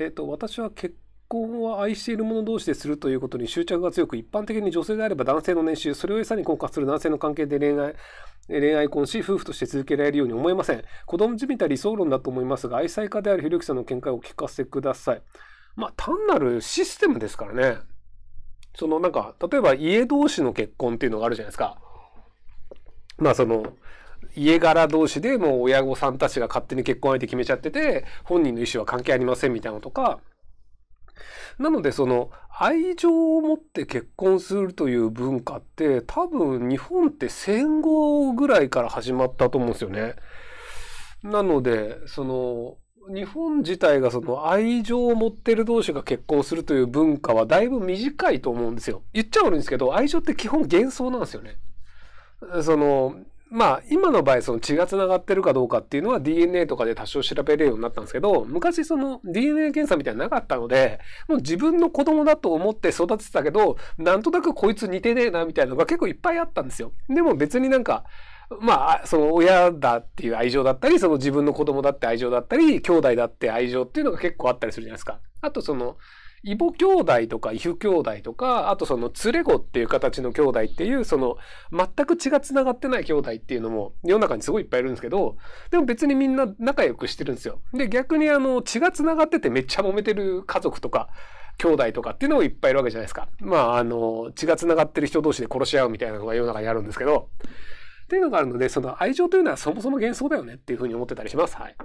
えっ、ー、と、私は結婚は愛している者同士でするということに執着が強く、一般的に女性であれば男性の年収、それを餌に婚活する男性の関係で恋愛、恋愛婚し、夫婦として続けられるように思えません。子供じみた理想論だと思いますが、愛妻家であるひろゆきさんの見解をお聞かせください。まあ、単なるシステムですからね。そのなんか、例えば家同士の結婚っていうのがあるじゃないですか。まあその、家柄同士でもう親御さんたちが勝手に結婚相手決めちゃってて、本人の意思は関係ありませんみたいなのとか、なのでその愛情を持って結婚するという文化って多分日本って戦後ぐらいから始まったと思うんですよね。なので、その日本自体がその愛情を持ってる同士が結婚するという文化はだいぶ短いと思うんですよ。言っちゃ悪いんですけど、愛情って基本幻想なんですよね。その、まあ、今の場合、その血が繋がってるかどうかっていうのは DNA とかで多少調べれるようになったんですけど、昔その DNA 検査みたいなのなかったので、もう自分の子供だと思って育ててたけど、なんとなくこいつ似てねえなみたいなのが結構いっぱいあったんですよ。でも別になんか、まあ、その親だっていう愛情だったり、その自分の子供だって愛情だったり、兄弟だって愛情っていうのが結構あったりするじゃないですか。あとその、異母兄弟とか異父兄弟とか、あとその連れ子っていう形の兄弟っていう、その全く血が繋がってない兄弟っていうのも世の中にすごいいっぱいいるんですけど、でも別にみんな仲良くしてるんですよ。で、逆にあの血が繋がっててめっちゃ揉めてる家族とか、兄弟とかっていうのもいっぱいいるわけじゃないですか。まあ、あの、血が繋がってる人同士で殺し合うみたいなのが世の中にあるんですけど、っていうのがあるので、その愛情というのはそもそも幻想だよねっていうふうに思ってたりします。はい。